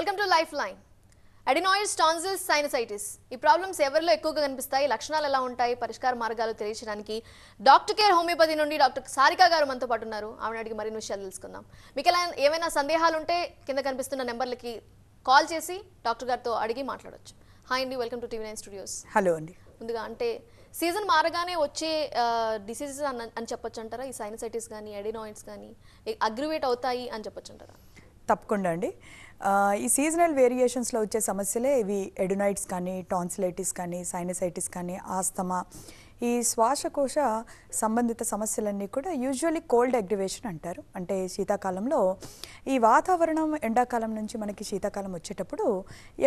Welcome to life line adenoids tonsils sinusitis ఈ problems ఎవరిలో ఎక్కువగా కనిపిస్తాయి లక్షణాలు ఎలా ఉంటాయి పరిష్కార మార్గాలు తెలియచడానికి డాక్టర్ కేర్ హోమియోపతి నుండి డాక్టర్ సారికా గారు మనతో పాటు ఉన్నారు ఆవిడ అడిగి మరిన్ని విషయాలు తెలుసుకుందాం మీకు ఎలా ఏమైనా సందేహాలు ఉంటే కింద కనిపిస్తున్న నెంబర్లకి కాల్ చేసి డాక్టర్ గారితో అడిగి మాట్లాడవచ్చు హాయ్ అండి welcome to TV nine studios hello అండి ముందుగా అంటే సీజన్ మారగానే వచ్చే డిసీజెస్ అని అని చెప్పొచ్చు అంటారా ఈ సైనసైటిస్ కానీ అడినాయిడ్స్ కానీ అగ్రివేట్ అవుతాయి అని చెప్పొచ్చు అంటారా తప్పకుండా అండి ఈ సీజనల్ వేరియేషన్స్లో వచ్చే సమస్యలే ఇవి ఎడునైట్స్ కానీ టాన్సిలైటిస్ కానీ సైనసైటిస్ కానీ ఆస్తమా ఈ శ్వాసకోశ సంబంధిత సమస్యలన్నీ కూడా యూజువల్లీ కోల్డ్ అగ్రివేషన్ అంటారు అంటే శీతాకాలంలో ఈ వాతావరణం ఎండాకాలం నుంచి మనకి శీతాకాలం వచ్చేటప్పుడు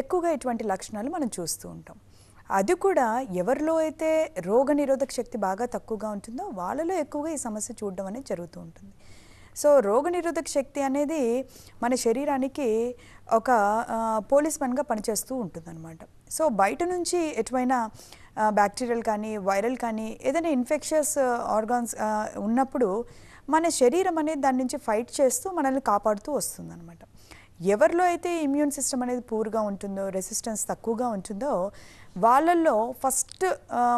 ఎక్కువగా ఇటువంటి లక్షణాలు మనం చూస్తూ ఉంటాం అది కూడా ఎవరిలో అయితే రోగనిరోధక శక్తి బాగా తక్కువగా ఉంటుందో వాళ్ళలో ఎక్కువగా ఈ సమస్య చూడడం అనేది జరుగుతూ ఉంటుంది సో రోగనిరోధక శక్తి అనేది మన శరీరానికి ఒక పోలీస్ మెన్గా పనిచేస్తూ ఉంటుందన్నమాట సో బయట నుంచి ఎటువైనా బ్యాక్టీరియల్ కానీ వైరల్ కానీ ఏదైనా ఇన్ఫెక్షియస్ ఆర్గాన్స్ ఉన్నప్పుడు మన శరీరం అనేది దాని నుంచి ఫైట్ చేస్తూ మనల్ని కాపాడుతూ వస్తుందన్నమాట ఎవరిలో అయితే ఇమ్యూన్ సిస్టమ్ అనేది పూర్గా ఉంటుందో రెసిస్టెన్స్ తక్కువగా ఉంటుందో వాళ్ళల్లో ఫస్ట్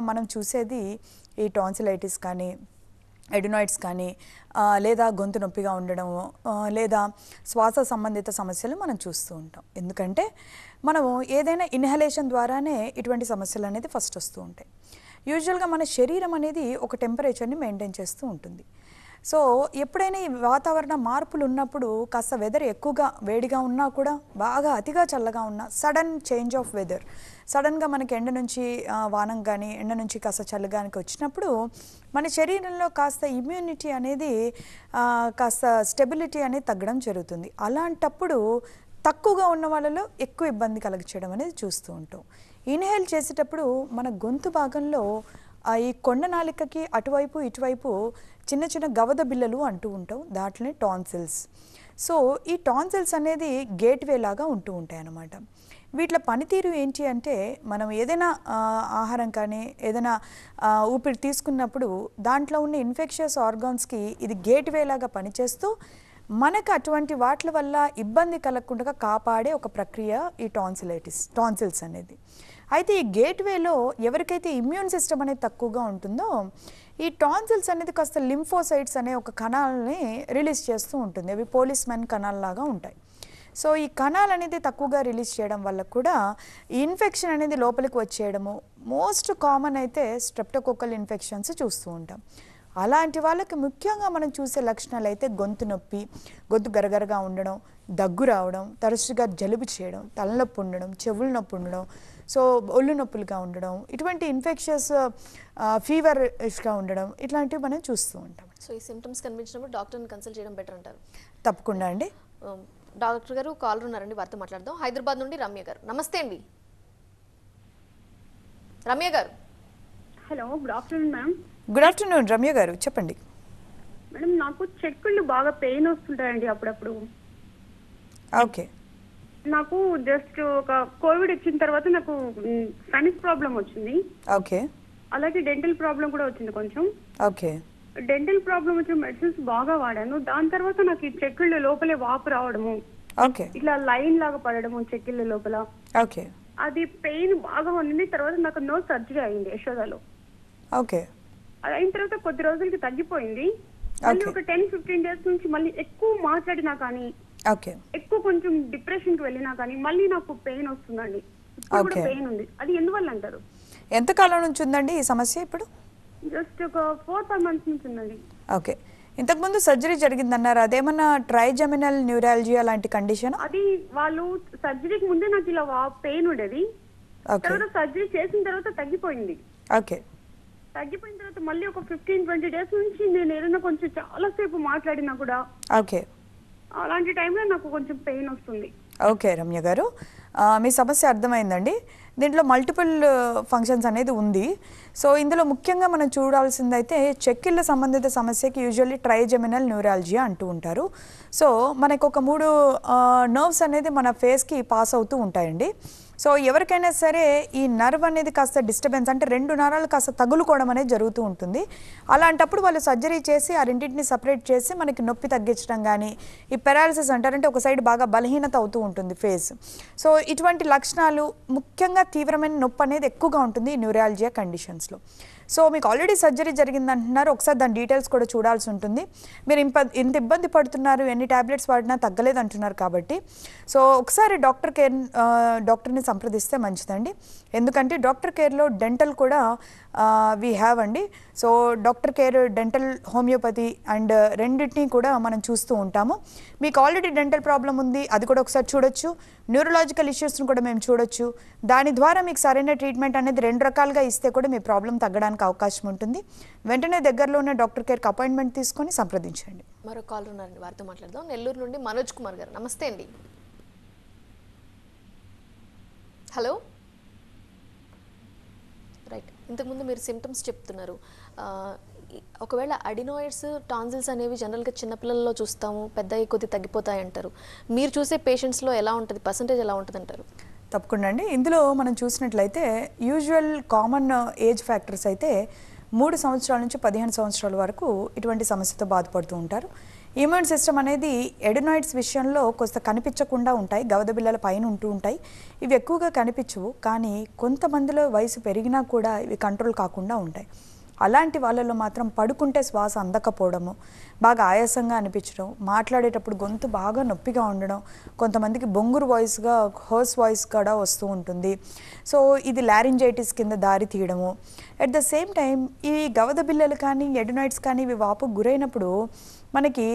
మనం చూసేది ఈ టాన్సిలైటిస్ కానీ ఎడినాయిడ్స్ కానీ లేదా గొంతు నొప్పిగా ఉండడం లేదా శ్వాస సంబంధిత సమస్యలు మనం చూస్తూ ఉంటాం ఎందుకంటే మనము ఏదైనా ఇన్హలేషన్ ద్వారానే ఇటువంటి సమస్యలు అనేది ఫస్ట్ వస్తూ ఉంటాయి యూజువల్గా మన శరీరం అనేది ఒక టెంపరేచర్ని మెయింటైన్ చేస్తూ ఉంటుంది సో ఎప్పుడైనా ఈ వాతావరణ మార్పులు ఉన్నప్పుడు కాస్త వెదర్ ఎక్కువగా వేడిగా ఉన్నా కూడా బాగా అతిగా చల్లగా ఉన్నా సడన్ చేంజ్ ఆఫ్ వెదర్ సడన్గా మనకి ఎండ నుంచి వానం కానీ ఎండ నుంచి కాస్త చల్లగానికి వచ్చినప్పుడు మన శరీరంలో కాస్త ఇమ్యూనిటీ అనేది కాస్త స్టెబిలిటీ అనేది తగ్గడం జరుగుతుంది అలాంటప్పుడు తక్కువగా ఉన్న వాళ్ళలో ఎక్కువ ఇబ్బంది చేయడం అనేది చూస్తూ ఉంటాం ఇన్హేల్ చేసేటప్పుడు మన గొంతు భాగంలో ఈ కొండ నాలికకి అటువైపు ఇటువైపు చిన్న చిన్న గవద బిళ్ళలు అంటూ ఉంటాం దాంట్లోనే టాన్సిల్స్ సో ఈ టాన్సిల్స్ అనేది గేట్వే లాగా ఉంటూ ఉంటాయి అన్నమాట వీటిలో పనితీరు ఏంటి అంటే మనం ఏదైనా ఆహారం కానీ ఏదైనా ఊపిరి తీసుకున్నప్పుడు దాంట్లో ఉన్న ఇన్ఫెక్షియస్ ఆర్గాన్స్కి ఇది గేట్వే లాగా పనిచేస్తూ మనకు అటువంటి వాటి వల్ల ఇబ్బంది కలగకుండా కాపాడే ఒక ప్రక్రియ ఈ టాన్సిలైటిస్ టాన్సిల్స్ అనేది అయితే ఈ గేట్వేలో ఎవరికైతే ఇమ్యూన్ సిస్టమ్ అనేది తక్కువగా ఉంటుందో ఈ టాన్సిల్స్ అనేది కాస్త లింఫోసైట్స్ అనే ఒక కణాలని రిలీజ్ చేస్తూ ఉంటుంది అవి పోలీస్ మ్యాన్ కణాల్లాగా ఉంటాయి సో ఈ కణాలు అనేది తక్కువగా రిలీజ్ చేయడం వల్ల కూడా ఇన్ఫెక్షన్ అనేది లోపలికి వచ్చేయడము మోస్ట్ కామన్ అయితే స్ట్రెప్టోకోకల్ ఇన్ఫెక్షన్స్ చూస్తూ ఉంటాం అలాంటి వాళ్ళకి ముఖ్యంగా మనం చూసే లక్షణాలు అయితే గొంతు నొప్పి గొంతు గరగరగా ఉండడం దగ్గు రావడం తరచుగా జలుబు చేయడం తలనొప్పి ఉండడం చెవులు నొప్పి ఉండడం సో ఒళ్ళు నొప్పులుగా ఉండడం ఇటువంటి ఫీవర్ ఇష్గా uh, uh, ఉండడం ఇట్లాంటివి మనం చూస్తూ ఉంటాం సో ఈ సిమ్టమ్స్ కనిపించినప్పుడు డాక్టర్ని కన్సల్ట్ చేయడం బెటర్ అంటారు తప్పకుండా అండి డాక్టర్ um, గారు కాలర్ ఉన్నారండి వారితో మాట్లాడదాం హైదరాబాద్ నుండి రమ్య గారు నమస్తే అండి రమ్య గారు hello good afternoon ma'am good afternoon Ramya గారు చెప్పండి మేడం నాకు చెక్కులు బాగా పెయిన్ వస్తుంటాయండి అప్పుడప్పుడు ఓకే నాకు జస్ట్ ఒక కోవిడ్ వచ్చిన తర్వాత నాకు సైనస్ ప్రాబ్లం వచ్చింది ఓకే అలాగే డెంటల్ ప్రాబ్లం కూడా వచ్చింది కొంచెం ఓకే డెంటల్ ప్రాబ్లం వచ్చిన మెడిసిన్స్ బాగా వాడాను దాని తర్వాత నాకు ఈ చెక్కిళ్ళ లోపలే వాపు రావడము ఓకే ఇట్లా లైన్ లాగా పడడము చెక్కిళ్ళ లోపల ఓకే అది పెయిన్ బాగా ఉండింది తర్వాత నాకు నో సర్జరీ అయింది యశోదాలో ఓకే అది అయిన తర్వాత కొద్ది రోజులకి తగ్గిపోయింది మళ్ళీ ఒక టెన్ ఫిఫ్టీన్ డేస్ నుంచి మళ్ళీ ఎక్కువ మాట్లాడినా కానీ ఎక్కువ కొంచెం డిప్రెషన్ కి వెళ్ళినా కానీ మళ్ళీ నాకు పెయిన్ వస్తుందండి పెయిన్ ఉంది అది ఎందువల్ల అంటారు ఎంత కాలం నుంచి ఉందండి ఈ సమస్య ఇప్పుడు జస్ట్ ఒక ఫోర్ ఫైవ్ మంత్స్ నుంచి ఉందండి ఓకే ఇంతకు ముందు సర్జరీ జరిగిందన్నారు అదేమన్నా ట్రైజమినల్ న్యూరాలజీ అలాంటి కండిషన్ అది వాళ్ళు సర్జరీకి ముందే నాకు ఇలా పెయిన్ ఉండేది సర్జరీ చేసిన తర్వాత తగ్గిపోయింది ఓకే తగ్గిపోయిన తర్వాత మళ్ళీ ఒక ఫిఫ్టీన్ ట్వంటీ డేస్ నుంచి నేను ఏదైనా కొంచెం చాలా సేపు మాట్లాడినా కూడా ఓకే అలాంటి టైంలో నాకు కొంచెం పెయిన్ వస్తుంది ఓకే రమ్య గారు మీ సమస్య అర్థమైందండి దీంట్లో మల్టిపుల్ ఫంక్షన్స్ అనేది ఉంది సో ఇందులో ముఖ్యంగా మనం చూడాల్సిందైతే చెక్కిళ్ళ సంబంధిత సమస్యకి యూజువల్లీ ట్రైజెమినల్ న్యూరాలజీ అంటూ ఉంటారు సో మనకు ఒక మూడు నర్వ్స్ అనేది మన ఫేస్కి పాస్ అవుతూ ఉంటాయండి సో ఎవరికైనా సరే ఈ నర్వ్ అనేది కాస్త డిస్టర్బెన్స్ అంటే రెండు నరాలు కాస్త తగులుకోవడం అనేది జరుగుతూ ఉంటుంది అలాంటప్పుడు వాళ్ళు సర్జరీ చేసి ఆ రెండింటిని సపరేట్ చేసి మనకి నొప్పి తగ్గించడం కానీ ఈ పెరాలిసిస్ అంటారంటే ఒక సైడ్ బాగా బలహీనత అవుతూ ఉంటుంది ఫేస్ సో ఇటువంటి లక్షణాలు ముఖ్యంగా తీవ్రమైన నొప్పి అనేది ఎక్కువగా ఉంటుంది ఈ న్యూరాలజియా కండిషన్స్లో సో మీకు ఆల్రెడీ సర్జరీ జరిగింది అంటున్నారు ఒకసారి దాని డీటెయిల్స్ కూడా చూడాల్సి ఉంటుంది మీరు ఇంత ఇబ్బంది పడుతున్నారు ఎన్ని ట్యాబ్లెట్స్ వాడినా తగ్గలేదు అంటున్నారు కాబట్టి సో ఒకసారి డాక్టర్ కేర్ డాక్టర్ని సంప్రదిస్తే మంచిదండి ఎందుకంటే డాక్టర్ కేర్లో డెంటల్ కూడా వీ హ్యావ్ అండి so doctor care dental homeopathy and రెండింటినీ కూడా మనం చూస్తూ ఉంటాము మీకు ఆల్రెడీ డెంటల్ ప్రాబ్లం ఉంది అది కూడా ఒకసారి చూడొచ్చు న్యూరలాజికల్ ఇష్యూస్ని కూడా మేము చూడొచ్చు దాని ద్వారా మీకు సరైన ట్రీట్మెంట్ అనేది రెండు రకాలుగా ఇస్తే కూడా మీ ప్రాబ్లం తగ్గడానికి అవకాశం ఉంటుంది వెంటనే దగ్గరలో ఉన్న డాక్టర్ కేర్కి అపాయింట్మెంట్ తీసుకొని సంప్రదించండి మరో కాల్ ఉన్నారండి వారితో మాట్లాడదాం నెల్లూరు నుండి మనోజ్ కుమార్ గారు నమస్తే అండి హలో ఇంతకుముందు మీరు సిమ్టమ్స్ చెప్తున్నారు ఒకవేళ అడినాయిడ్స్ టాన్సిల్స్ అనేవి జనరల్గా చిన్నపిల్లల్లో చూస్తాము పెద్ద కొద్ది తగ్గిపోతాయి అంటారు మీరు చూసే పేషెంట్స్లో ఎలా ఉంటుంది పర్సంటేజ్ ఎలా ఉంటుంది అంటారు తప్పకుండా అండి ఇందులో మనం చూసినట్లయితే యూజువల్ కామన్ ఏజ్ ఫ్యాక్టర్స్ అయితే మూడు సంవత్సరాల నుంచి పదిహేను సంవత్సరాల వరకు ఇటువంటి సమస్యతో బాధపడుతూ ఉంటారు ఇమ్యూన్ సిస్టమ్ అనేది ఎడినాయిడ్స్ విషయంలో కొంత కనిపించకుండా ఉంటాయి గవద బిల్లల పైన ఉంటూ ఉంటాయి ఇవి ఎక్కువగా కనిపించవు కానీ కొంతమందిలో వయసు పెరిగినా కూడా ఇవి కంట్రోల్ కాకుండా ఉంటాయి అలాంటి వాళ్ళలో మాత్రం పడుకుంటే శ్వాస అందకపోవడము బాగా ఆయాసంగా అనిపించడం మాట్లాడేటప్పుడు గొంతు బాగా నొప్పిగా ఉండడం కొంతమందికి బొంగురు వాయిస్గా హోర్స్ వాయిస్ కూడా వస్తూ ఉంటుంది సో ఇది లారింజైటిస్ కింద దారి తీయడము ఎట్ ద సేమ్ టైం ఈ గవద బిల్లలు కానీ ఎడినాయిడ్స్ కానీ ఇవి వాపు గురైనప్పుడు మనకి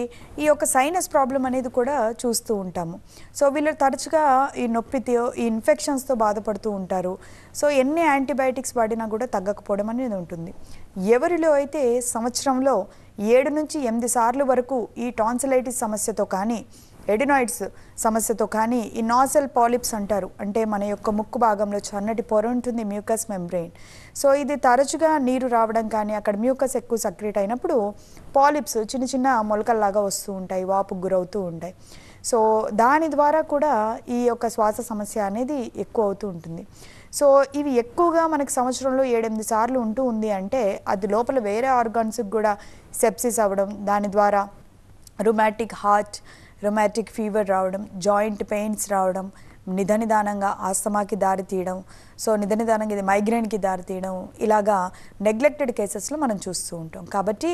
ఈ యొక్క సైనస్ ప్రాబ్లం అనేది కూడా చూస్తూ ఉంటాము సో వీళ్ళు తరచుగా ఈ నొప్పితో ఈ ఇన్ఫెక్షన్స్తో బాధపడుతూ ఉంటారు సో ఎన్ని యాంటీబయాటిక్స్ వాడినా కూడా తగ్గకపోవడం అనేది ఉంటుంది ఎవరిలో అయితే సంవత్సరంలో ఏడు నుంచి ఎనిమిది సార్లు వరకు ఈ టాన్సిలైటిస్ సమస్యతో కానీ ఎడినాయిడ్స్ సమస్యతో కానీ ఈ నాసల్ పాలిప్స్ అంటారు అంటే మన యొక్క ముక్కు భాగంలో చన్నటి పొర ఉంటుంది మ్యూకస్ మెంబ్రెయిన్ సో ఇది తరచుగా నీరు రావడం కానీ అక్కడ మ్యూకస్ ఎక్కువ సక్రియేట్ అయినప్పుడు పాలిప్స్ చిన్న చిన్న మొలకల్లాగా వస్తూ ఉంటాయి వాపుకు గురవుతూ ఉంటాయి సో దాని ద్వారా కూడా ఈ యొక్క శ్వాస సమస్య అనేది ఎక్కువ అవుతూ ఉంటుంది సో ఇవి ఎక్కువగా మనకు సంవత్సరంలో ఏడెనిమిది సార్లు ఉంటూ ఉంది అంటే అది లోపల వేరే ఆర్గాన్స్కి కూడా సెప్సిస్ అవ్వడం దాని ద్వారా రొమాటిక్ హార్ట్ రొమాటిక్ ఫీవర్ రావడం జాయింట్ పెయిన్స్ రావడం నిధనిదానంగా ఆస్తమాకి దారి తీయడం సో నిధనిదానంగా ఇది మైగ్రేన్కి దారి తీయడం ఇలాగా నెగ్లెక్టెడ్ కేసెస్లో మనం చూస్తూ ఉంటాం కాబట్టి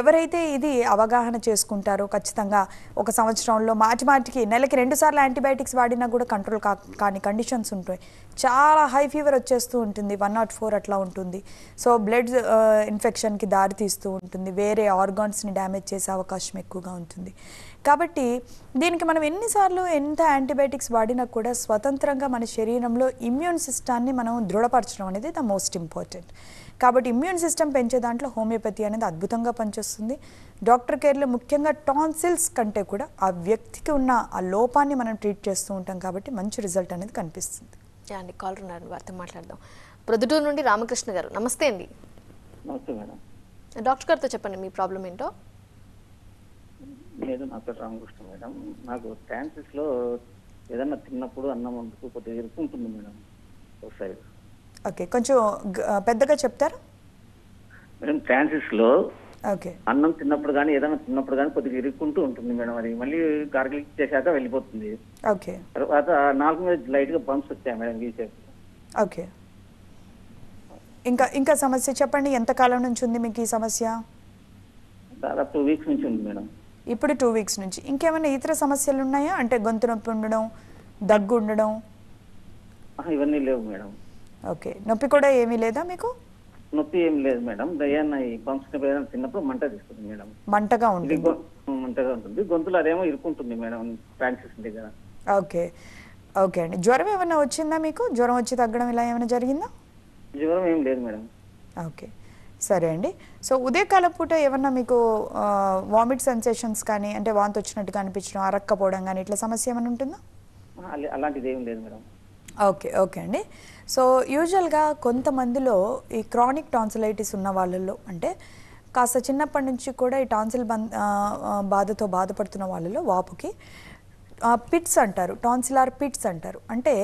ఎవరైతే ఇది అవగాహన చేసుకుంటారో ఖచ్చితంగా ఒక సంవత్సరంలో మాటి మాటికి నెలకి రెండుసార్లు యాంటీబయాటిక్స్ వాడినా కూడా కంట్రోల్ కా కాని కండిషన్స్ ఉంటాయి చాలా హై ఫీవర్ వచ్చేస్తూ ఉంటుంది వన్ నాట్ ఫోర్ అట్లా ఉంటుంది సో బ్లడ్ ఇన్ఫెక్షన్కి దారి తీస్తూ ఉంటుంది వేరే ఆర్గాన్స్ని డ్యామేజ్ చేసే అవకాశం ఎక్కువగా ఉంటుంది కాబట్టి దీనికి మనం ఎన్నిసార్లు ఎంత యాంటీబయాటిక్స్ వాడినా కూడా స్వతంత్రంగా మన శరీరంలో ఇమ్యూన్ సిస్టాన్ని మనం దృఢపరచడం అనేది ద మోస్ట్ ఇంపార్టెంట్ కాబట్టి ఇమ్యూన్ సిస్టమ్ పెంచే దాంట్లో హోమియోపతి అనేది అద్భుతంగా పనిచేస్తుంది డాక్టర్ కేర్లో ముఖ్యంగా టాన్సిల్స్ కంటే కూడా ఆ వ్యక్తికి ఉన్న ఆ లోపాన్ని మనం ట్రీట్ చేస్తూ ఉంటాం కాబట్టి మంచి రిజల్ట్ అనేది కనిపిస్తుంది అండి కాల్ ఉన్నారు వారితో మాట్లాడదాం ప్రొద్దుటూరు నుండి రామకృష్ణ గారు నమస్తే అండి మేడం డాక్టర్ గారితో చెప్పండి మీ ప్రాబ్లం ఏంటో లేదు నా పేరు రామకృష్ణ మేడం నాకు ట్రాన్సిస్ లో ఏదన్నా తిన్నప్పుడు అన్నం వండుకు కొద్దిగా ఇరుక్కుంటుంది మేడం ఒకసారి ఓకే కొంచెం పెద్దగా చెప్తారు మేడం ట్రాన్సిస్ లో ఓకే అన్నం తిన్నప్పుడు కానీ ఏదైనా తిన్నప్పుడు కానీ కొద్దిగా ఇరుక్కుంటూ ఉంటుంది మేడం అది మళ్ళీ గార్గిలింగ్ చేశాక వెళ్ళిపోతుంది ఓకే తర్వాత నాలుగు మీద లైట్ గా బంప్స్ వచ్చాయి మేడం గీసేపు ఓకే ఇంకా ఇంకా సమస్య చెప్పండి ఎంత కాలం నుంచి ఉంది మీకు ఈ సమస్య దాదాపు టూ వీక్స్ నుంచి ఉంది మేడం ఇప్పుడు టూ వీక్స్ నుంచి ఇంకేమైనా ఇతర సమస్యలు ఉన్నాయా అంటే గొంతు నొప్పి ఉండడం దగ్గు ఉండడం ఇవన్నీ లేవు మేడం ఓకే నొప్పి కూడా ఏమీ లేదా మీకు నొప్పి ఏం లేదు మేడం దయ్యాన్న ఈ పంప్స్కి ఏదైనా తిన్నప్పుడు మంట తీస్తుంది మేడం మంటగా ఉంటుంది మంటగా ఉంటుంది గొంతులు అదేమో ఇరుక్కుంటుంది మేడం ప్రాక్టీస్ దగ్గర ఓకే ఓకే అండి జ్వరం ఏమైనా వచ్చిందా మీకు జ్వరం వచ్చి తగ్గడం ఇలా ఏమైనా జరిగిందా జ్వరం ఏం లేదు మేడం ఓకే సరే అండి సో ఉదయకాల పూట ఏమన్నా మీకు వామిట్ సెన్సేషన్స్ కానీ అంటే వాంతి వచ్చినట్టుగా కనిపించడం అరక్కపోవడం కానీ ఇట్లా సమస్య ఏమైనా ఉంటుందా అలాంటిది ఏం లేదు మేడం ఓకే ఓకే అండి సో యూజువల్గా కొంతమందిలో ఈ క్రానిక్ టాన్సిలైటిస్ ఉన్న వాళ్ళల్లో అంటే కాస్త చిన్నప్పటి నుంచి కూడా ఈ టాన్సిల్ బాధతో బాధపడుతున్న వాళ్ళలో వాపుకి పిట్స్ అంటారు టాన్సిలార్ పిట్స్ అంటారు అంటే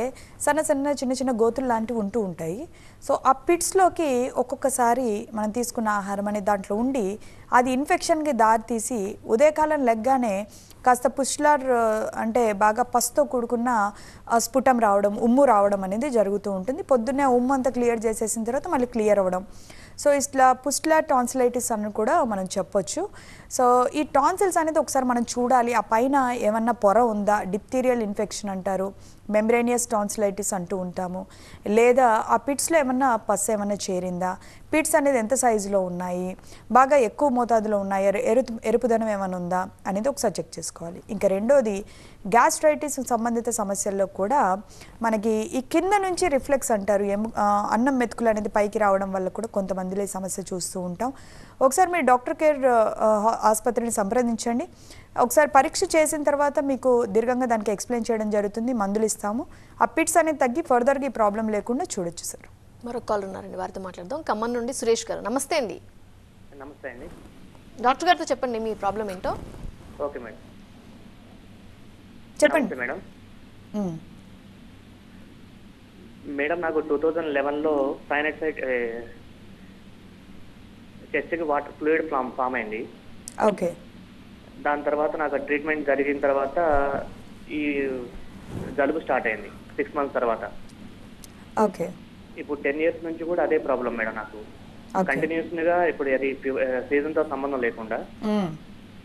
సన్న సన్న చిన్న చిన్న గోతులు లాంటివి ఉంటూ ఉంటాయి సో ఆ పిట్స్లోకి ఒక్కొక్కసారి మనం తీసుకున్న ఆహారం అనే దాంట్లో ఉండి అది ఇన్ఫెక్షన్కి దారితీసి ఉదయకాలం లెగ్గానే కాస్త పుష్లార్ అంటే బాగా పసుతో కూడుకున్న స్ఫుటం రావడం ఉమ్ము రావడం అనేది జరుగుతూ ఉంటుంది పొద్దున్నే ఉమ్ము అంతా క్లియర్ చేసేసిన తర్వాత మళ్ళీ క్లియర్ అవ్వడం సో ఇట్లా పుస్ట్లా టాన్సిలైటిస్ అని కూడా మనం చెప్పొచ్చు సో ఈ టాన్సిల్స్ అనేది ఒకసారి మనం చూడాలి ఆ పైన ఏమన్నా పొర ఉందా డిప్తీరియల్ ఇన్ఫెక్షన్ అంటారు మెంబ్రేనియస్ టాన్సిలైటిస్ అంటూ ఉంటాము లేదా ఆ పిట్స్లో ఏమన్నా పస్ ఏమన్నా చేరిందా పిట్స్ అనేది ఎంత సైజులో ఉన్నాయి బాగా ఎక్కువ మోతాదులో ఉన్నాయా ఎరు ఎరుపుదనం ఏమైనా ఉందా అనేది ఒకసారి చెక్ చేసుకోవాలి ఇంకా రెండోది గ్యాస్ట్రైటిస్ సంబంధిత సమస్యల్లో కూడా మనకి ఈ కింద నుంచి రిఫ్లెక్స్ అంటారు ఎము అన్నం మెతుకులు అనేది పైకి రావడం వల్ల కూడా కొంతమందిలో సమస్య చూస్తూ ఉంటాం ఒకసారి మీరు డాక్టర్ కేర్ ఆసుపత్రిని సంప్రదించండి ఒకసారి పరీక్ష చేసిన తర్వాత మీకు దీర్ఘంగా దానికి ఎక్స్ప్లెయిన్ చేయడం జరుగుతుంది మందులు ఇస్తాము ఆ పిట్స్ అనేది తగ్గి ఫర్దర్గా ఈ ప్రాబ్లం లేకుండా చూడొచ్చు సార్ మరొక కాల్ ఉన్నారండి వారితో మాట్లాడదాం ఖమ్మం నుండి సురేష్ గారు నమస్తే అండి నమస్తే అండి డాక్టర్ గారితో చెప్పండి మీ ప్రాబ్లం ఏంటో ఓకే మేడం చెప్పండి మేడం మేడం నాకు టూ థౌజండ్ లెవెన్లో సైనసైడ్ చెస్ట్కి వాటర్ ఫ్లూయిడ్ ఫామ్ ఫామ్ అయింది ఓకే దాని తర్వాత నాకు ట్రీట్మెంట్ జరిగిన తర్వాత ఈ జలుబు స్టార్ట్ అయింది సిక్స్ మంత్స్ తర్వాత ఓకే ఇప్పుడు టెన్ ఇయర్స్ నుంచి కూడా అదే ప్రాబ్లం మేడం నాకు కంటిన్యూస్ గా ఇప్పుడు అది సీజన్ తో సంబంధం లేకుండా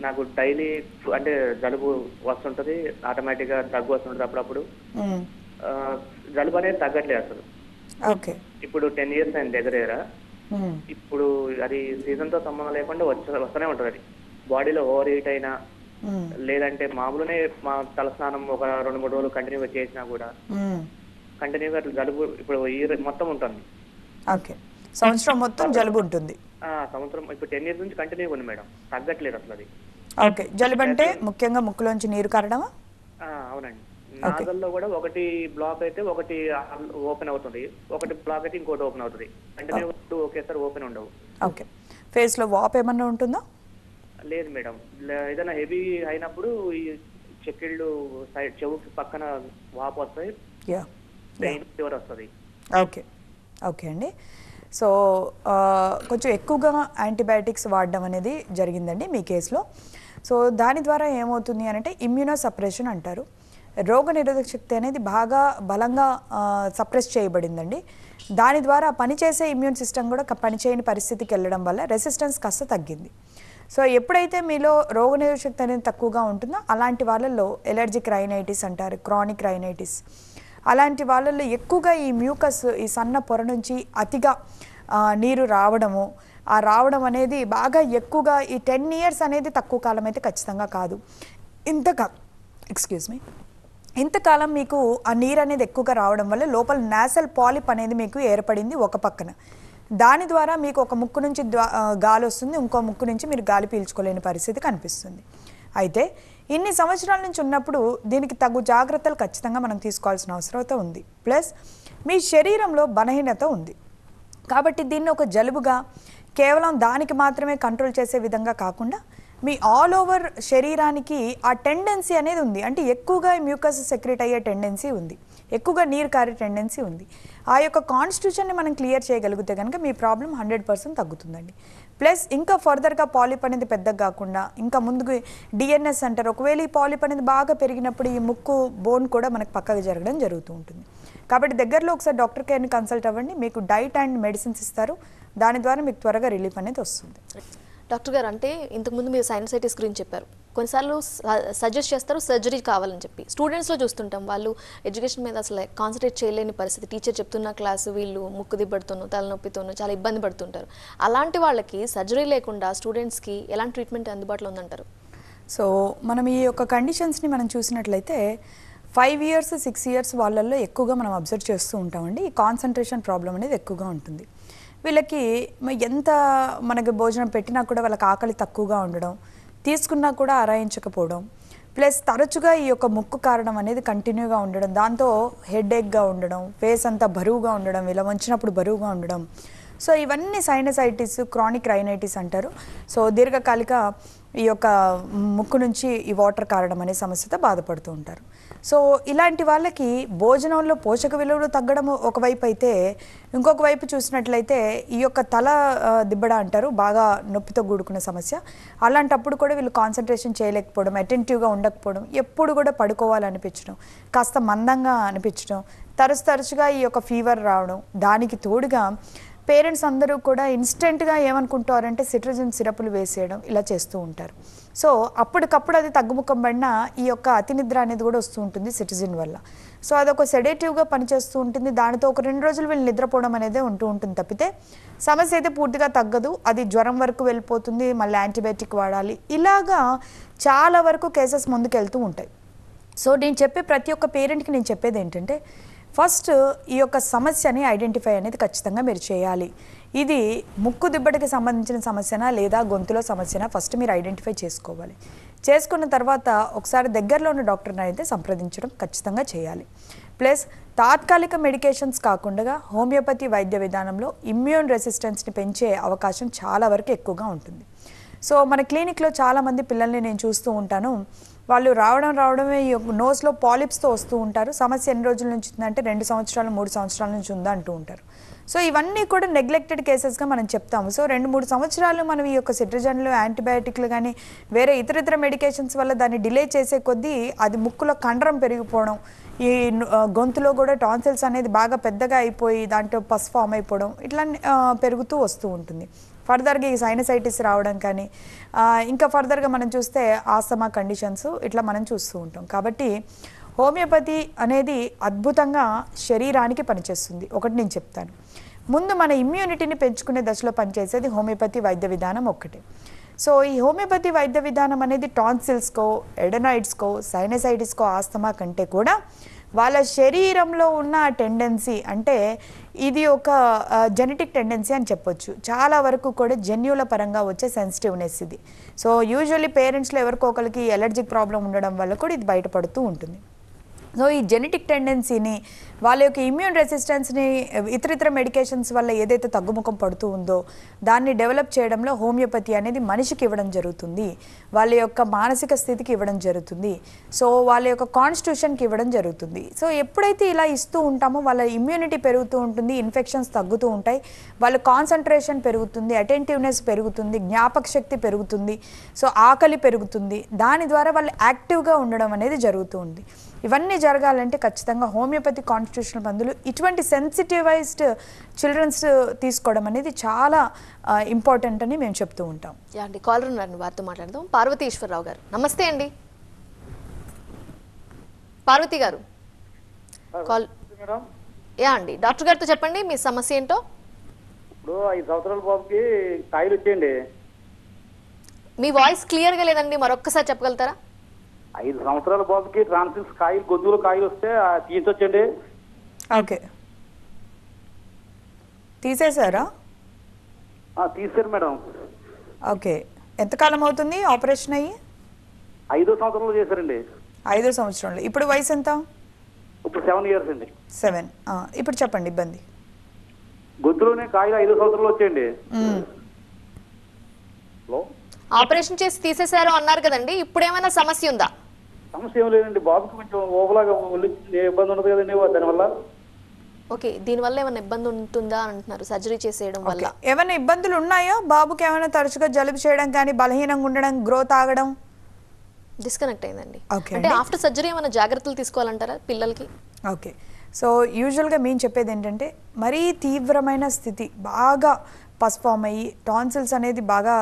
నాకు డైలీ అంటే జలుబు వస్తుంటది ఆటోమేటిక్ గా దగ్గు వస్తుంటది అప్పుడప్పుడు జలుబు అనేది తగ్గట్లేదు అసలు ఇప్పుడు టెన్ ఇయర్స్ అయింది దగ్గర దగ్గర Hmm. ఇప్పుడు అది సీజన్ తో సంబంధం లేకుండా వస్తూనే ఉంటుంది అది బాడీలో ఓవర్ హీట్ అయినా hmm. లేదంటే మామూలునే మా తలస్నానం ఒక రెండు మూడు రోజులు కంటిన్యూగా చేసినా కూడా కంటిన్యూగా hmm. జలుబు ఇప్పుడు ఈ మొత్తం ఉంటుంది ఓకే సంవత్సరం మొత్తం జలుబు ఉంటుంది సంవత్సరం ఇప్పుడు టెన్ ఇయర్స్ నుంచి కంటిన్యూగా ఉంది మేడం తగ్గట్లేదు అసలు అది ఓకే జలుబు అంటే ముఖ్యంగా ముక్కులోంచి నీరు కారడమా అవునండి నాగల్లో కూడా ఒకటి బ్లాక్ అయితే ఒకటి ఓపెన్ అవుతుంది ఒకటి బ్లాక్ అయితే ఇంకోటి ఓపెన్ అవుతుంది అంటే ఒకేసారి ఓపెన్ ఉండవు ఓకే ఫేస్ లో వాప్ ఏమన్నా ఉంటుందా లేదు మేడం ఏదైనా హెవీ అయినప్పుడు ఈ చెక్కిళ్ళు సైడ్ చెవుకి పక్కన వాప్ వస్తాయి ఫీవర్ వస్తుంది ఓకే ఓకే అండి సో కొంచెం ఎక్కువగా యాంటీబయాటిక్స్ వాడడం అనేది జరిగిందండి మీ కేసులో సో దాని ద్వారా ఏమవుతుంది అంటే ఇమ్యూనో సపరేషన్ అంటారు రోగ నిరోధక శక్తి అనేది బాగా బలంగా సప్రెస్ చేయబడిందండి దాని ద్వారా పనిచేసే ఇమ్యూన్ సిస్టమ్ కూడా పనిచేయని పరిస్థితికి వెళ్ళడం వల్ల రెసిస్టెన్స్ కాస్త తగ్గింది సో ఎప్పుడైతే మీలో రోగ నిరోధక అనేది తక్కువగా ఉంటుందో అలాంటి వాళ్ళల్లో ఎలర్జిక్ రైనైటిస్ అంటారు క్రానిక్ రైనైటిస్ అలాంటి వాళ్ళల్లో ఎక్కువగా ఈ మ్యూకస్ ఈ సన్న పొర నుంచి అతిగా నీరు రావడము ఆ రావడం అనేది బాగా ఎక్కువగా ఈ టెన్ ఇయర్స్ అనేది తక్కువ కాలం అయితే ఖచ్చితంగా కాదు ఇంతగా ఎక్స్క్యూజ్ మీ ఇంతకాలం మీకు ఆ నీరు అనేది ఎక్కువగా రావడం వల్ల లోపల నేసల్ పాలిప్ అనేది మీకు ఏర్పడింది ఒక పక్కన దాని ద్వారా మీకు ఒక ముక్కు నుంచి గాలి వస్తుంది ఇంకో ముక్కు నుంచి మీరు గాలి పీల్చుకోలేని పరిస్థితి కనిపిస్తుంది అయితే ఇన్ని సంవత్సరాల నుంచి ఉన్నప్పుడు దీనికి తగు జాగ్రత్తలు ఖచ్చితంగా మనం తీసుకోవాల్సిన అవసరం ఉంది ప్లస్ మీ శరీరంలో బలహీనత ఉంది కాబట్టి దీన్ని ఒక జలుబుగా కేవలం దానికి మాత్రమే కంట్రోల్ చేసే విధంగా కాకుండా మీ ఆల్ ఓవర్ శరీరానికి ఆ టెండెన్సీ అనేది ఉంది అంటే ఎక్కువగా మ్యూకస్ సెక్రెట్ అయ్యే టెండెన్సీ ఉంది ఎక్కువగా నీరు కారే టెండెన్సీ ఉంది ఆ యొక్క కాన్స్టిట్యూషన్ని మనం క్లియర్ చేయగలిగితే కనుక మీ ప్రాబ్లం హండ్రెడ్ పర్సెంట్ తగ్గుతుందండి ప్లస్ ఇంకా ఫర్దర్గా పాలిప్ అనేది పెద్దగా కాకుండా ఇంకా ముందుకు డిఎన్ఎస్ అంటారు ఒకవేళ ఈ పాలిప్ అనేది బాగా పెరిగినప్పుడు ఈ ముక్కు బోన్ కూడా మనకు పక్కకు జరగడం జరుగుతూ ఉంటుంది కాబట్టి దగ్గరలో ఒకసారి డాక్టర్ కేర్ని కన్సల్ట్ అవ్వండి మీకు డైట్ అండ్ మెడిసిన్స్ ఇస్తారు దాని ద్వారా మీకు త్వరగా రిలీఫ్ అనేది వస్తుంది డాక్టర్ గారు అంటే ఇంతకుముందు మీరు సైనసైటిస్ గురించి చెప్పారు కొన్నిసార్లు సజెస్ట్ చేస్తారు సర్జరీ కావాలని చెప్పి స్టూడెంట్స్లో చూస్తుంటాం వాళ్ళు ఎడ్యుకేషన్ మీద అసలు కాన్సన్ట్రేట్ చేయలేని పరిస్థితి టీచర్ చెప్తున్న క్లాసు వీళ్ళు ముక్కు దిబ్బడుతోనూ తలనొప్పితోనూ చాలా ఇబ్బంది పడుతుంటారు అలాంటి వాళ్ళకి సర్జరీ లేకుండా స్టూడెంట్స్కి ఎలాంటి ట్రీట్మెంట్ అందుబాటులో ఉందంటారు సో మనం ఈ యొక్క కండిషన్స్ని మనం చూసినట్లయితే ఫైవ్ ఇయర్స్ సిక్స్ ఇయర్స్ వాళ్ళల్లో ఎక్కువగా మనం అబ్జర్వ్ చేస్తూ ఉంటామండి ఈ కాన్సన్ట్రేషన్ ప్రాబ్లం అనేది ఎక్కువగా ఉంటుంది వీళ్ళకి ఎంత మనకి భోజనం పెట్టినా కూడా వాళ్ళకి ఆకలి తక్కువగా ఉండడం తీసుకున్నా కూడా ఆరాయించకపోవడం ప్లస్ తరచుగా ఈ యొక్క ముక్కు కారణం అనేది కంటిన్యూగా ఉండడం దాంతో హెడేక్గా ఉండడం ఫేస్ అంతా బరువుగా ఉండడం ఇలా వంచినప్పుడు బరువుగా ఉండడం సో ఇవన్నీ సైనసైటిస్ క్రానిక్ రైనైటిస్ అంటారు సో దీర్ఘకాలిక ఈ యొక్క ముక్కు నుంచి ఈ వాటర్ కారడం అనే సమస్యతో బాధపడుతూ ఉంటారు సో ఇలాంటి వాళ్ళకి భోజనంలో పోషక విలువలు తగ్గడం ఒకవైపు అయితే ఇంకొక వైపు చూసినట్లయితే ఈ యొక్క తల దిబ్బడ అంటారు బాగా నొప్పితో కూడుకున్న సమస్య అలాంటప్పుడు కూడా వీళ్ళు కాన్సన్ట్రేషన్ చేయలేకపోవడం అటెంటివ్గా ఉండకపోవడం ఎప్పుడు కూడా పడుకోవాలనిపించడం కాస్త మందంగా అనిపించడం తరచు తరచుగా ఈ యొక్క ఫీవర్ రావడం దానికి తోడుగా పేరెంట్స్ అందరూ కూడా ఇన్స్టెంట్గా ఏమనుకుంటారంటే సిట్రజన్ సిరపులు వేసేయడం ఇలా చేస్తూ ఉంటారు సో అప్పటికప్పుడు అది తగ్గుముఖం పడిన ఈ యొక్క అతినిద్ర అనేది కూడా వస్తూ ఉంటుంది సిటిజన్ వల్ల సో అదొక సెడేటివ్గా పనిచేస్తూ ఉంటుంది దానితో ఒక రెండు రోజులు వీళ్ళు నిద్రపోవడం అనేది ఉంటూ ఉంటుంది తప్పితే సమస్య అయితే పూర్తిగా తగ్గదు అది జ్వరం వరకు వెళ్ళిపోతుంది మళ్ళీ యాంటీబయాటిక్ వాడాలి ఇలాగా చాలా వరకు కేసెస్ ముందుకెళ్తూ ఉంటాయి సో నేను చెప్పే ప్రతి ఒక్క పేరెంట్కి నేను చెప్పేది ఏంటంటే ఫస్ట్ ఈ యొక్క సమస్యని ఐడెంటిఫై అనేది ఖచ్చితంగా మీరు చేయాలి ఇది ముక్కు దిబ్బటికి సంబంధించిన సమస్యనా లేదా గొంతులో సమస్యనా ఫస్ట్ మీరు ఐడెంటిఫై చేసుకోవాలి చేసుకున్న తర్వాత ఒకసారి దగ్గరలో ఉన్న డాక్టర్ని అయితే సంప్రదించడం ఖచ్చితంగా చేయాలి ప్లస్ తాత్కాలిక మెడికేషన్స్ కాకుండా హోమియోపతి వైద్య విధానంలో ఇమ్యూన్ రెసిస్టెన్స్ని పెంచే అవకాశం చాలా వరకు ఎక్కువగా ఉంటుంది సో మన క్లినిక్లో చాలామంది పిల్లల్ని నేను చూస్తూ ఉంటాను వాళ్ళు రావడం రావడమే ఈ నోస్లో పాలిప్స్తో వస్తూ ఉంటారు సమస్య ఎన్ని రోజుల నుంచి ఉందంటే రెండు సంవత్సరాలు మూడు సంవత్సరాల నుంచి ఉందా అంటూ ఉంటారు సో ఇవన్నీ కూడా నెగ్లెక్టెడ్ కేసెస్గా మనం చెప్తాము సో రెండు మూడు సంవత్సరాలు మనం ఈ యొక్క సిట్రిజన్లు యాంటీబయాటిక్లు కానీ వేరే ఇతర ఇతర మెడికేషన్స్ వల్ల దాన్ని డిలే చేసే కొద్దీ అది ముక్కులో కండరం పెరిగిపోవడం ఈ గొంతులో కూడా టాన్సిల్స్ అనేది బాగా పెద్దగా అయిపోయి దాంట్లో పస్ ఫామ్ అయిపోవడం ఇట్లా పెరుగుతూ వస్తూ ఉంటుంది ఫర్దర్గా ఈ సైనసైటిస్ రావడం కానీ ఇంకా ఫర్దర్గా మనం చూస్తే ఆస్తమా కండిషన్స్ ఇట్లా మనం చూస్తూ ఉంటాం కాబట్టి హోమియోపతి అనేది అద్భుతంగా శరీరానికి పనిచేస్తుంది ఒకటి నేను చెప్తాను ముందు మన ఇమ్యూనిటీని పెంచుకునే దశలో పనిచేసేది హోమియోపతి వైద్య విధానం ఒక్కటే సో ఈ హోమియోపతి వైద్య విధానం అనేది టాన్సిల్స్కో ఎడనాయిడ్స్కో సైనసైటిస్కో ఆస్తమా కంటే కూడా వాళ్ళ శరీరంలో ఉన్న టెండెన్సీ అంటే ఇది ఒక జెనెటిక్ టెండెన్సీ అని చెప్పొచ్చు చాలా వరకు కూడా జన్యుల పరంగా వచ్చే సెన్సిటివ్నెస్ ఇది సో యూజువల్లీ పేరెంట్స్లో ఎవరికి ఒకరికి ఎలర్జిక్ ప్రాబ్లం ఉండడం వల్ల కూడా ఇది బయటపడుతూ ఉంటుంది సో ఈ జెనెటిక్ టెండెన్సీని వాళ్ళ యొక్క ఇమ్యూన్ రెసిస్టెన్స్ని ఇతర ఇతర మెడికేషన్స్ వల్ల ఏదైతే తగ్గుముఖం పడుతూ ఉందో దాన్ని డెవలప్ చేయడంలో హోమియోపతి అనేది మనిషికి ఇవ్వడం జరుగుతుంది వాళ్ళ యొక్క మానసిక స్థితికి ఇవ్వడం జరుగుతుంది సో వాళ్ళ యొక్క కాన్స్టిట్యూషన్కి ఇవ్వడం జరుగుతుంది సో ఎప్పుడైతే ఇలా ఇస్తూ ఉంటామో వాళ్ళ ఇమ్యూనిటీ పెరుగుతూ ఉంటుంది ఇన్ఫెక్షన్స్ తగ్గుతూ ఉంటాయి వాళ్ళ కాన్సన్ట్రేషన్ పెరుగుతుంది అటెంటివ్నెస్ పెరుగుతుంది జ్ఞాపక శక్తి పెరుగుతుంది సో ఆకలి పెరుగుతుంది దాని ద్వారా వాళ్ళు యాక్టివ్గా ఉండడం అనేది జరుగుతూ ఉంది ఇవన్నీ జరగాలంటే ఖచ్చితంగా హోమియోపతి కాన్స్టిట్యూషనల్ మందులు ఇటువంటి సెన్సిటివైజ్డ్ చిల్డ్రన్స్ తీసుకోవడం అనేది చాలా ఇంపార్టెంట్ అని మేము చెప్తూ ఉంటాం అండి కాలర్ వారితో మాట్లాడదాం పార్వతీశ్వరరావు గారు నమస్తే అండి పార్వతి గారు కాల్ యా అండి డాక్టర్ గారితో చెప్పండి మీ సమస్య ఏంటో ఇప్పుడు ఐదు సంవత్సరాల బాబుకి కాయలు వచ్చేయండి మీ వాయిస్ క్లియర్గా లేదండి మరొక్కసారి చెప్పగలుగుతారా ఐదు సంవత్సరాల బాబుకి ట్రాన్సిల్స్ కాయలు గొంతులు కాయలు వస్తే తీసొచ్చండి ఓకే తీసేశారా తీసారు మేడం ఓకే ఎంత కాలం అవుతుంది ఆపరేషన్ అయ్యి ఐదో సంవత్సరంలో చేశారండి ఐదో సంవత్సరంలో ఇప్పుడు వయసు ఎంత ఇప్పుడు సెవెన్ ఇయర్స్ అండి సెవెన్ ఇప్పుడు చెప్పండి ఇబ్బంది గొంతులోనే కాయలు ఐదో సంవత్సరంలో వచ్చేయండి ఆపరేషన్ చేసి తీసేశారు అన్నారు కదండి ఇప్పుడు ఏమైనా సమస్య ఉందా సమస్య ఏం లేదండి బాబుకి కొంచెం ఓవలాగా ఇబ్బంది ఉండదు కదండి దానివల్ల ఓకే దీనివల్ల ఏమైనా ఇబ్బంది ఉంటుందా అంటున్నారు సర్జరీ చేసేయడం వల్ల ఏమైనా ఇబ్బందులు ఉన్నాయో బాబుకి ఏమైనా తరచుగా జలుబు చేయడం కానీ బలహీనంగా ఉండడం గ్రోత్ ఆగడం డిస్కనెక్ట్ అయిందండి అంటే ఆఫ్టర్ సర్జరీ ఏమైనా జాగ్రత్తలు తీసుకోవాలంటారా పిల్లలకి ఓకే సో యూజువల్గా మేము చెప్పేది ఏంటంటే మరీ తీవ్రమైన స్థితి బాగా పస్ అయ్యి టాన్సిల్స్ అనేది బాగా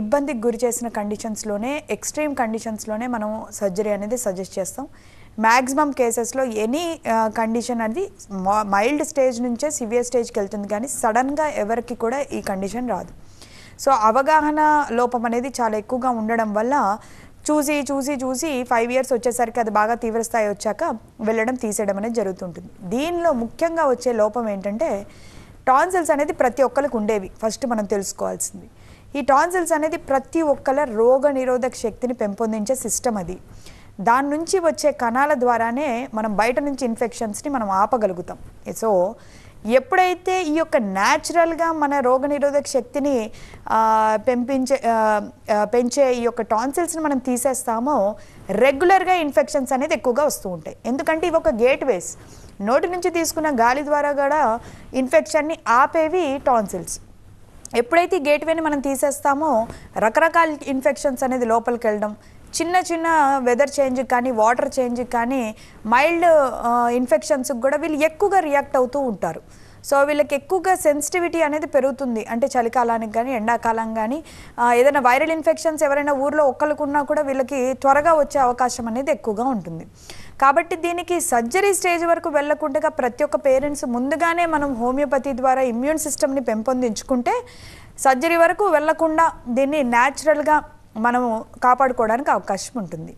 ఇబ్బందికి గురి చేసిన కండిషన్స్లోనే ఎక్స్ట్రీమ్ కండిషన్స్లోనే మనం సర్జరీ అనేది సజెస్ట్ చేస్తాం మ్యాక్సిమం కేసెస్లో ఎనీ కండిషన్ అనేది మైల్డ్ స్టేజ్ నుంచే సివియర్ స్టేజ్కి వెళ్తుంది కానీ సడన్గా ఎవరికి కూడా ఈ కండిషన్ రాదు సో అవగాహన లోపం అనేది చాలా ఎక్కువగా ఉండడం వల్ల చూసి చూసి చూసి ఫైవ్ ఇయర్స్ వచ్చేసరికి అది బాగా తీవ్రస్థాయి వచ్చాక వెళ్ళడం తీసేయడం అనేది జరుగుతుంటుంది దీనిలో ముఖ్యంగా వచ్చే లోపం ఏంటంటే టాన్సిల్స్ అనేది ప్రతి ఒక్కరికి ఉండేవి ఫస్ట్ మనం తెలుసుకోవాల్సింది ఈ టాన్సిల్స్ అనేది ప్రతి ఒక్కల రోగ నిరోధక శక్తిని పెంపొందించే సిస్టమ్ అది దాని నుంచి వచ్చే కణాల ద్వారానే మనం బయట నుంచి ఇన్ఫెక్షన్స్ని మనం ఆపగలుగుతాం సో ఎప్పుడైతే ఈ యొక్క న్యాచురల్గా మన రోగనిరోధక శక్తిని పెంపించే పెంచే ఈ యొక్క టాన్సిల్స్ని మనం తీసేస్తామో రెగ్యులర్గా ఇన్ఫెక్షన్స్ అనేది ఎక్కువగా వస్తూ ఉంటాయి ఎందుకంటే ఇవి ఒక గేట్వేస్ నోటి నుంచి తీసుకున్న గాలి ద్వారా కూడా ఇన్ఫెక్షన్ని ఆపేవి టాన్సిల్స్ ఎప్పుడైతే గేట్వేని మనం తీసేస్తామో రకరకాల ఇన్ఫెక్షన్స్ అనేది లోపలికి వెళ్ళడం చిన్న చిన్న వెదర్ చేంజ్ కానీ వాటర్ చేంజ్ కానీ మైల్డ్ ఇన్ఫెక్షన్స్కి కూడా వీళ్ళు ఎక్కువగా రియాక్ట్ అవుతూ ఉంటారు సో వీళ్ళకి ఎక్కువగా సెన్సిటివిటీ అనేది పెరుగుతుంది అంటే చలికాలానికి కానీ ఎండాకాలం కానీ ఏదైనా వైరల్ ఇన్ఫెక్షన్స్ ఎవరైనా ఊర్లో ఒక్కరికున్నా కూడా వీళ్ళకి త్వరగా వచ్చే అవకాశం అనేది ఎక్కువగా ఉంటుంది కాబట్టి దీనికి సర్జరీ స్టేజ్ వరకు వెళ్లకుండా ప్రతి ఒక్క పేరెంట్స్ ముందుగానే మనం హోమియోపతి ద్వారా ఇమ్యూన్ సిస్టమ్ని పెంపొందించుకుంటే సర్జరీ వరకు వెళ్లకుండా దీన్ని న్యాచురల్గా మనము కాపాడుకోవడానికి అవకాశం ఉంటుంది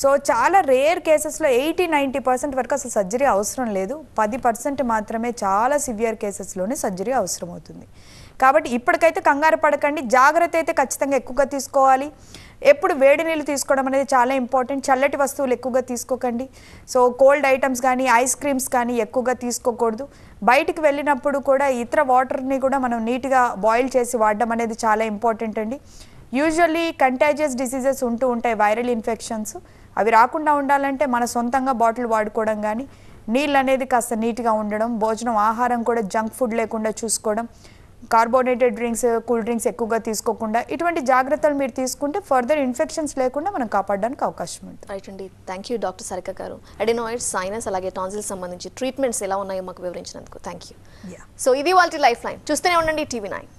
సో చాలా రేర్ కేసెస్లో ఎయిటీ నైంటీ పర్సెంట్ వరకు అసలు సర్జరీ అవసరం లేదు పది పర్సెంట్ మాత్రమే చాలా సివియర్ కేసెస్లోనే సర్జరీ అవసరం అవుతుంది కాబట్టి ఇప్పటికైతే కంగారు పడకండి జాగ్రత్త అయితే ఖచ్చితంగా ఎక్కువగా తీసుకోవాలి ఎప్పుడు వేడి నీళ్ళు తీసుకోవడం అనేది చాలా ఇంపార్టెంట్ చల్లటి వస్తువులు ఎక్కువగా తీసుకోకండి సో కోల్డ్ ఐటమ్స్ కానీ ఐస్ క్రీమ్స్ కానీ ఎక్కువగా తీసుకోకూడదు బయటికి వెళ్ళినప్పుడు కూడా ఇతర వాటర్ని కూడా మనం నీట్గా బాయిల్ చేసి వాడడం అనేది చాలా ఇంపార్టెంట్ అండి యూజువల్లీ కంటాజియస్ డిసీజెస్ ఉంటూ ఉంటాయి వైరల్ ఇన్ఫెక్షన్స్ అవి రాకుండా ఉండాలంటే మన సొంతంగా బాటిల్ వాడుకోవడం కానీ నీళ్ళు అనేది కాస్త నీట్గా ఉండడం భోజనం ఆహారం కూడా జంక్ ఫుడ్ లేకుండా చూసుకోవడం కార్బోనేటెడ్ డ్రింక్స్ కూల్ డ్రింక్స్ ఎక్కువగా తీసుకోకుండా ఇటువంటి జాగ్రత్తలు మీరు తీసుకుంటే ఫర్దర్ ఇన్ఫెక్షన్స్ లేకుండా మనం కాపాడడానికి అవకాశం ఉంది రైట్ అండి థ్యాంక్ యూ డాక్టర్ సరిక గారు అడినోయిడ్స్ సైనస్ అలాగే టాన్సిల్స్ సంబంధించి ట్రీట్మెంట్స్ ఎలా ఉన్నాయో మాకు వివరించినందుకు థ్యాంక్ యూ సో ఇది వాళ్ళ లైఫ్ లైన్ చూస్తూనే ఉండండి టీవీ నైన్